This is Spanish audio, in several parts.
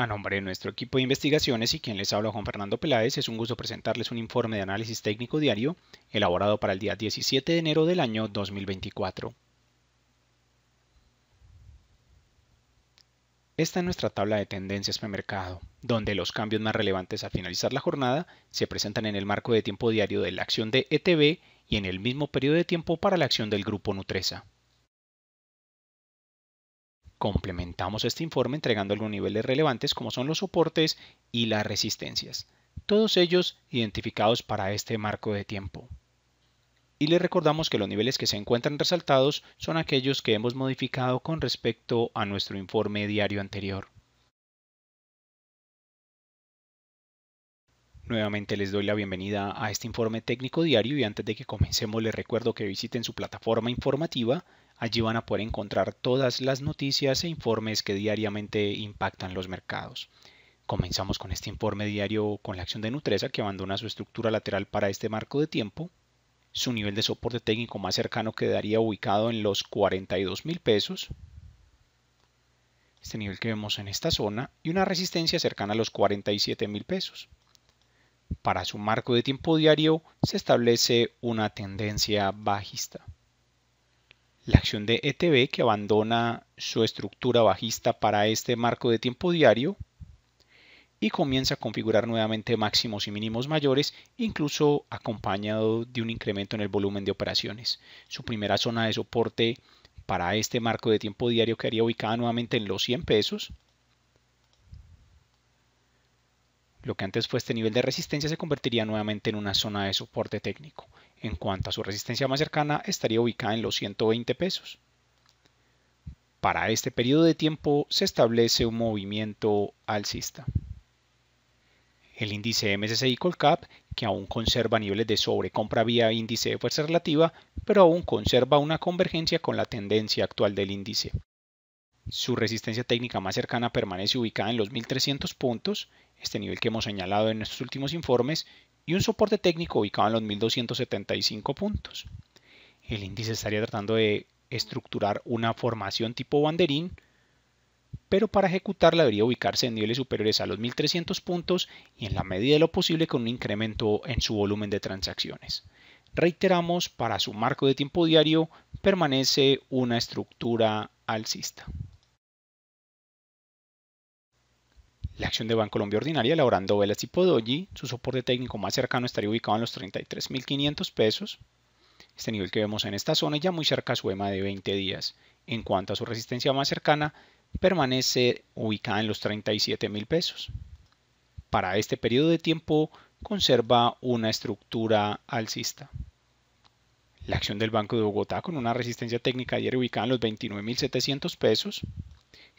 A nombre de nuestro equipo de investigaciones y quien les habla Juan Fernando Peláez, es un gusto presentarles un informe de análisis técnico diario elaborado para el día 17 de enero del año 2024. Esta es nuestra tabla de tendencias de mercado, donde los cambios más relevantes al finalizar la jornada se presentan en el marco de tiempo diario de la acción de ETB y en el mismo periodo de tiempo para la acción del grupo Nutresa. Complementamos este informe entregando algunos niveles relevantes como son los soportes y las resistencias, todos ellos identificados para este marco de tiempo. Y les recordamos que los niveles que se encuentran resaltados son aquellos que hemos modificado con respecto a nuestro informe diario anterior. Nuevamente les doy la bienvenida a este informe técnico diario y antes de que comencemos les recuerdo que visiten su plataforma informativa Allí van a poder encontrar todas las noticias e informes que diariamente impactan los mercados. Comenzamos con este informe diario con la acción de Nutresa que abandona su estructura lateral para este marco de tiempo. Su nivel de soporte técnico más cercano quedaría ubicado en los 42 mil pesos. Este nivel que vemos en esta zona y una resistencia cercana a los 47 mil pesos. Para su marco de tiempo diario se establece una tendencia bajista. La acción de ETB que abandona su estructura bajista para este marco de tiempo diario y comienza a configurar nuevamente máximos y mínimos mayores, incluso acompañado de un incremento en el volumen de operaciones. Su primera zona de soporte para este marco de tiempo diario quedaría ubicada nuevamente en los 100 pesos, Lo que antes fue este nivel de resistencia se convertiría nuevamente en una zona de soporte técnico. En cuanto a su resistencia más cercana, estaría ubicada en los 120 pesos. Para este periodo de tiempo se establece un movimiento alcista. El índice MSCI Colcap, que aún conserva niveles de sobrecompra vía índice de fuerza relativa, pero aún conserva una convergencia con la tendencia actual del índice, su resistencia técnica más cercana permanece ubicada en los 1300 puntos, este nivel que hemos señalado en nuestros últimos informes, y un soporte técnico ubicado en los 1275 puntos. El índice estaría tratando de estructurar una formación tipo banderín, pero para ejecutarla debería ubicarse en niveles superiores a los 1300 puntos y en la medida de lo posible con un incremento en su volumen de transacciones. Reiteramos, para su marco de tiempo diario permanece una estructura alcista. La acción de Bancolombia ordinaria elaborando velas tipo doji, su soporte técnico más cercano estaría ubicado en los 33.500 pesos, este nivel que vemos en esta zona ya muy cerca a su EMA de 20 días. En cuanto a su resistencia más cercana, permanece ubicada en los 37,000 pesos. Para este periodo de tiempo conserva una estructura alcista. La acción del Banco de Bogotá con una resistencia técnica ayer ubicada en los 29.700 pesos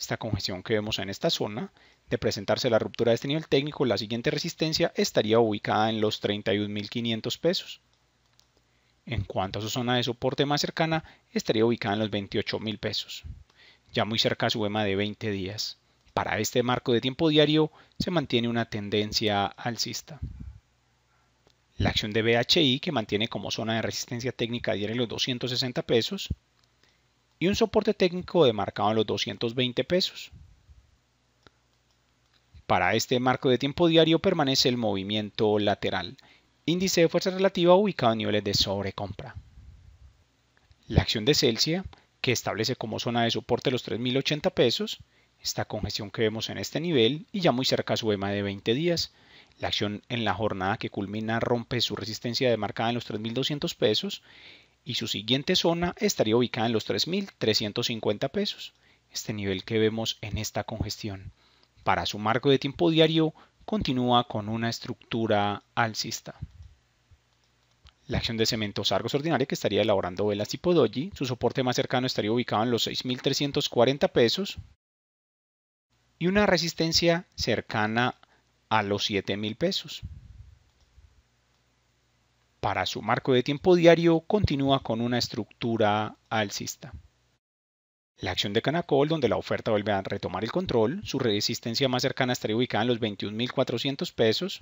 esta congestión que vemos en esta zona, de presentarse la ruptura de este nivel técnico, la siguiente resistencia estaría ubicada en los 31.500 pesos. En cuanto a su zona de soporte más cercana, estaría ubicada en los 28.000 pesos, ya muy cerca a su EMA de 20 días. Para este marco de tiempo diario se mantiene una tendencia alcista. La acción de BHI, que mantiene como zona de resistencia técnica diaria los 260 pesos, y un soporte técnico demarcado en los 220 pesos. Para este marco de tiempo diario permanece el movimiento lateral, índice de fuerza relativa ubicado en niveles de sobrecompra. La acción de Celsius que establece como zona de soporte los 3.080 pesos, esta congestión que vemos en este nivel y ya muy cerca a su EMA de 20 días. La acción en la jornada que culmina rompe su resistencia demarcada en los 3.200 pesos y su siguiente zona estaría ubicada en los 3.350 pesos, este nivel que vemos en esta congestión. Para su marco de tiempo diario, continúa con una estructura alcista. La acción de cementos Argos ordinaria que estaría elaborando velas tipo Doji, su soporte más cercano estaría ubicado en los 6.340 pesos y una resistencia cercana a los 7.000 pesos. Para su marco de tiempo diario continúa con una estructura alcista. La acción de Canacol, donde la oferta vuelve a retomar el control, su resistencia más cercana estaría ubicada en los 21.400 pesos,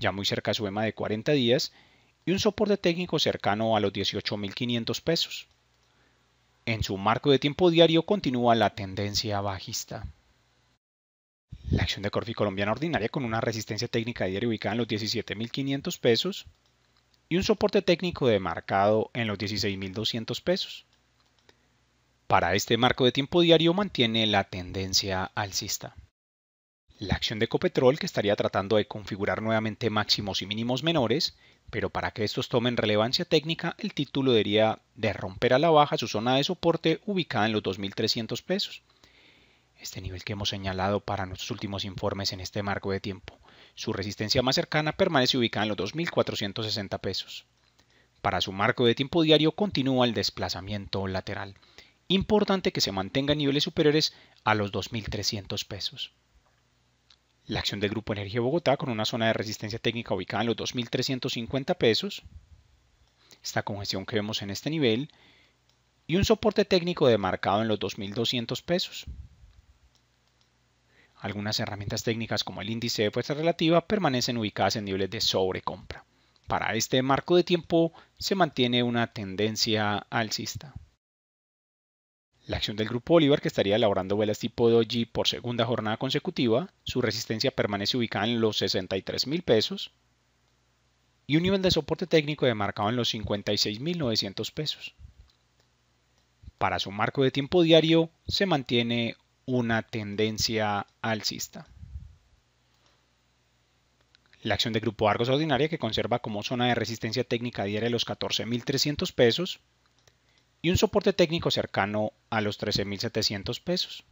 ya muy cerca a su EMA de 40 días, y un soporte técnico cercano a los 18.500 pesos. En su marco de tiempo diario continúa la tendencia bajista. La acción de Corfi Colombiana Ordinaria con una resistencia técnica diaria ubicada en los 17.500 pesos, y un soporte técnico demarcado en los 16.200 pesos. Para este marco de tiempo diario mantiene la tendencia alcista. La acción de Copetrol, que estaría tratando de configurar nuevamente máximos y mínimos menores, pero para que estos tomen relevancia técnica, el título debería de romper a la baja su zona de soporte ubicada en los 2.300 pesos. Este nivel que hemos señalado para nuestros últimos informes en este marco de tiempo. Su resistencia más cercana permanece ubicada en los 2.460 pesos. Para su marco de tiempo diario continúa el desplazamiento lateral. Importante que se mantenga en niveles superiores a los 2.300 pesos. La acción del Grupo Energía Bogotá con una zona de resistencia técnica ubicada en los 2.350 pesos. Esta congestión que vemos en este nivel. Y un soporte técnico demarcado en los 2.200 pesos. Algunas herramientas técnicas como el índice de fuerza relativa permanecen ubicadas en niveles de sobrecompra. Para este marco de tiempo se mantiene una tendencia alcista. La acción del grupo Oliver, que estaría elaborando velas tipo doji por segunda jornada consecutiva, su resistencia permanece ubicada en los 63 mil pesos y un nivel de soporte técnico demarcado en los 56.900 pesos. Para su marco de tiempo diario se mantiene una tendencia alcista. La acción de Grupo Argos Ordinaria que conserva como zona de resistencia técnica diaria los 14.300 pesos y un soporte técnico cercano a los 13.700 pesos.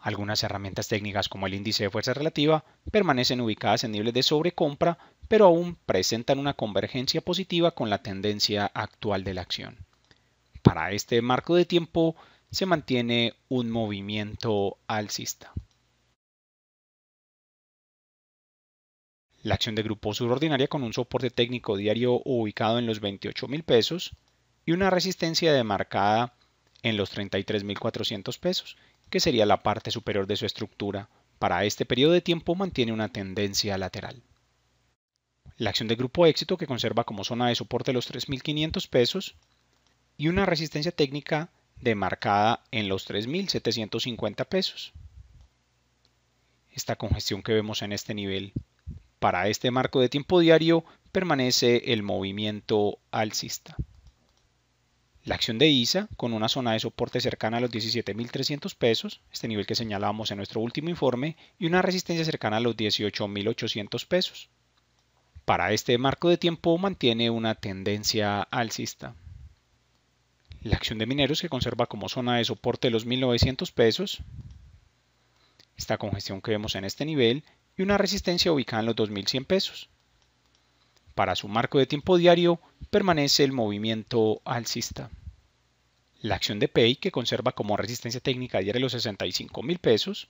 Algunas herramientas técnicas como el índice de fuerza relativa permanecen ubicadas en niveles de sobrecompra, pero aún presentan una convergencia positiva con la tendencia actual de la acción. Para este marco de tiempo se mantiene un movimiento alcista. La acción de grupo subordinaria con un soporte técnico diario ubicado en los 28,000 pesos y una resistencia demarcada en los 33.400 pesos, que sería la parte superior de su estructura. Para este periodo de tiempo mantiene una tendencia lateral. La acción de grupo éxito que conserva como zona de soporte los 3.500 pesos y una resistencia técnica demarcada en los 3.750 pesos. Esta congestión que vemos en este nivel. Para este marco de tiempo diario permanece el movimiento alcista. La acción de ISA con una zona de soporte cercana a los 17.300 pesos, este nivel que señalábamos en nuestro último informe, y una resistencia cercana a los 18.800 pesos. Para este marco de tiempo mantiene una tendencia alcista. La acción de mineros que conserva como zona de soporte los 1900 pesos, esta congestión que vemos en este nivel y una resistencia ubicada en los 2100 pesos. Para su marco de tiempo diario permanece el movimiento alcista. La acción de PEI que conserva como resistencia técnica diaria los 65,000 pesos,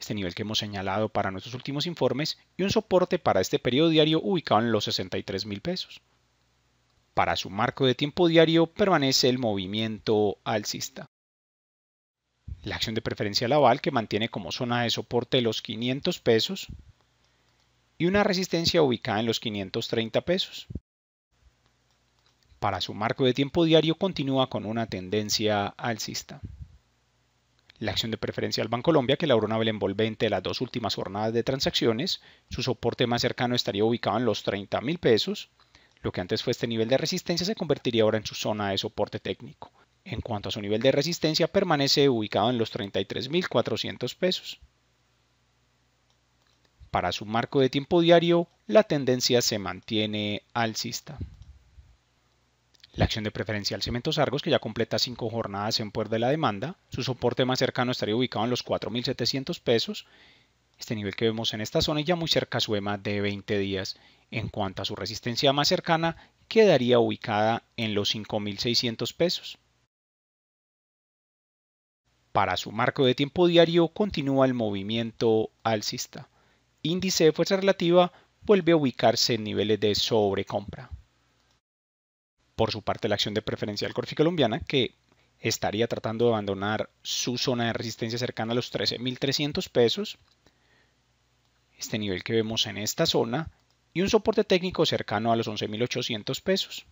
este nivel que hemos señalado para nuestros últimos informes, y un soporte para este periodo diario ubicado en los 63,000 pesos. Para su marco de tiempo diario permanece el movimiento alcista. La acción de preferencia laval que mantiene como zona de soporte los 500 pesos y una resistencia ubicada en los 530 pesos. Para su marco de tiempo diario continúa con una tendencia alcista. La acción de preferencia al Colombia, que labró una vela envolvente de las dos últimas jornadas de transacciones, su soporte más cercano estaría ubicado en los 30 mil pesos lo que antes fue este nivel de resistencia se convertiría ahora en su zona de soporte técnico. En cuanto a su nivel de resistencia, permanece ubicado en los 33.400 pesos. Para su marco de tiempo diario, la tendencia se mantiene alcista. La acción de preferencial Cementos Argos, que ya completa cinco jornadas en puerto de la demanda, su soporte más cercano estaría ubicado en los 4.700 pesos este nivel que vemos en esta zona ya muy cerca a su e de 20 días. En cuanto a su resistencia más cercana, quedaría ubicada en los 5.600 pesos. Para su marco de tiempo diario continúa el movimiento alcista. Índice de fuerza relativa vuelve a ubicarse en niveles de sobrecompra. Por su parte, la acción de preferencial Corfi colombiana, que estaría tratando de abandonar su zona de resistencia cercana a los 13.300 pesos, este nivel que vemos en esta zona, y un soporte técnico cercano a los 11.800 pesos.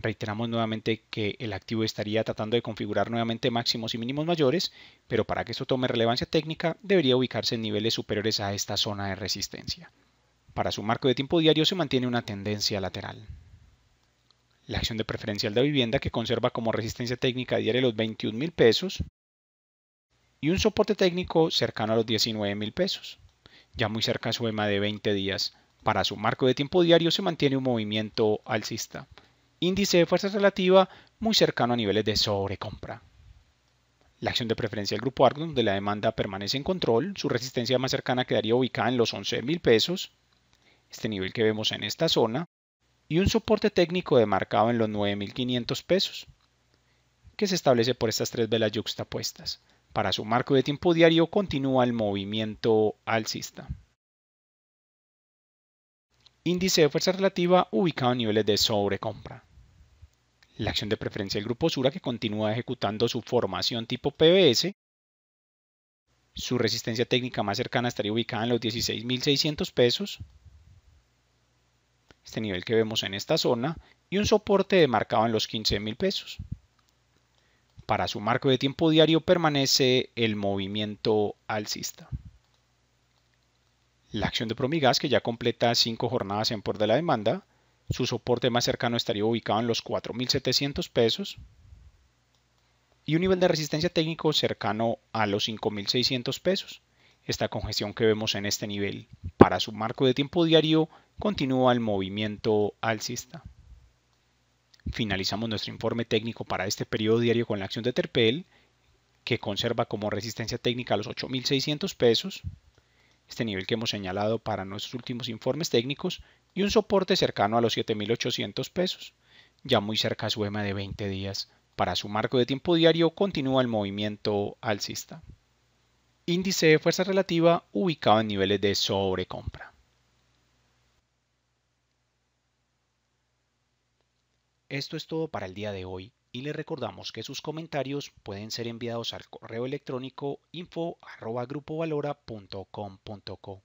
Reiteramos nuevamente que el activo estaría tratando de configurar nuevamente máximos y mínimos mayores, pero para que esto tome relevancia técnica debería ubicarse en niveles superiores a esta zona de resistencia. Para su marco de tiempo diario se mantiene una tendencia lateral. La acción de preferencial de vivienda que conserva como resistencia técnica diaria los 21.000 pesos y un soporte técnico cercano a los 19,000 pesos. Ya muy cerca e a su EMA de 20 días, para su marco de tiempo diario se mantiene un movimiento alcista. Índice de fuerza relativa muy cercano a niveles de sobrecompra. La acción de preferencia del grupo ARC donde la demanda permanece en control, su resistencia más cercana quedaría ubicada en los 11,000 pesos, este nivel que vemos en esta zona, y un soporte técnico demarcado en los 9.500 pesos, que se establece por estas tres velas yuxtapuestas. Para su marco de tiempo diario continúa el movimiento alcista. Índice de fuerza relativa ubicado en niveles de sobrecompra. La acción de preferencia del grupo Sura que continúa ejecutando su formación tipo PBS. Su resistencia técnica más cercana estaría ubicada en los 16.600 pesos. Este nivel que vemos en esta zona y un soporte demarcado en los 15.000 pesos. Para su marco de tiempo diario permanece el movimiento alcista. La acción de Promigas, que ya completa cinco jornadas en por de la demanda, su soporte más cercano estaría ubicado en los 4.700 pesos y un nivel de resistencia técnico cercano a los 5.600 pesos. Esta congestión que vemos en este nivel para su marco de tiempo diario continúa el movimiento alcista finalizamos nuestro informe técnico para este periodo diario con la acción de Terpel, que conserva como resistencia técnica los 8.600 pesos, este nivel que hemos señalado para nuestros últimos informes técnicos, y un soporte cercano a los 7.800 pesos, ya muy cerca a su EMA de 20 días. Para su marco de tiempo diario continúa el movimiento alcista. Índice de fuerza relativa ubicado en niveles de sobrecompra. Esto es todo para el día de hoy y le recordamos que sus comentarios pueden ser enviados al correo electrónico info.grupovalora.com.co.